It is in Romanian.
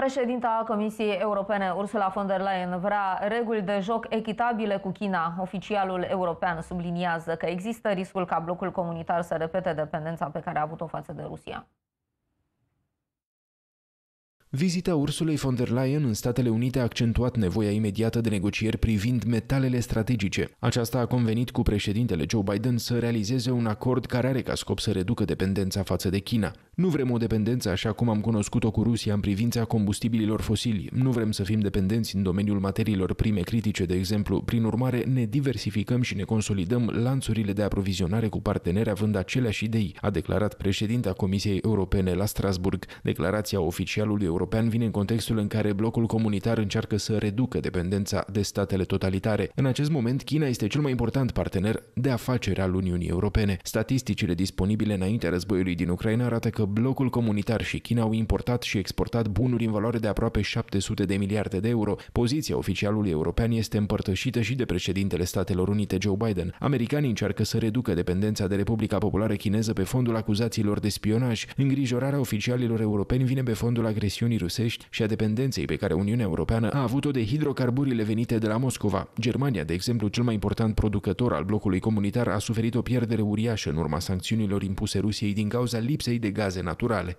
Președinta Comisiei Europene Ursula von der Leyen vrea reguli de joc echitabile cu China. Oficialul european subliniază că există riscul ca blocul comunitar să repete dependența pe care a avut-o față de Rusia. Vizita Ursulei von der Leyen în Statele Unite a accentuat nevoia imediată de negocieri privind metalele strategice. Aceasta a convenit cu președintele Joe Biden să realizeze un acord care are ca scop să reducă dependența față de China. Nu vrem o dependență așa cum am cunoscut-o cu Rusia în privința combustibililor fosili. Nu vrem să fim dependenți în domeniul materiilor prime critice, de exemplu. Prin urmare, ne diversificăm și ne consolidăm lanțurile de aprovizionare cu parteneri având aceleași idei, a declarat președinta Comisiei Europene la Strasburg. Declarația oficialului Euro european vine în contextul în care blocul comunitar încearcă să reducă dependența de statele totalitare. În acest moment, China este cel mai important partener de afaceri al Uniunii Europene. Statisticile disponibile înaintea războiului din Ucraina arată că blocul comunitar și China au importat și exportat bunuri în valoare de aproape 700 de miliarde de euro. Poziția oficialului european este împărtășită și de președintele Statelor Unite Joe Biden. Americanii încearcă să reducă dependența de Republica Populară Chineză pe fondul acuzațiilor de spionaj. Îngrijorarea oficialilor europeni vine pe fondul agresiunii Uniunii Rusești și a dependenței pe care Uniunea Europeană a avut-o de hidrocarburile venite de la Moscova. Germania, de exemplu, cel mai important producător al blocului comunitar, a suferit o pierdere uriașă în urma sancțiunilor impuse Rusiei din cauza lipsei de gaze naturale.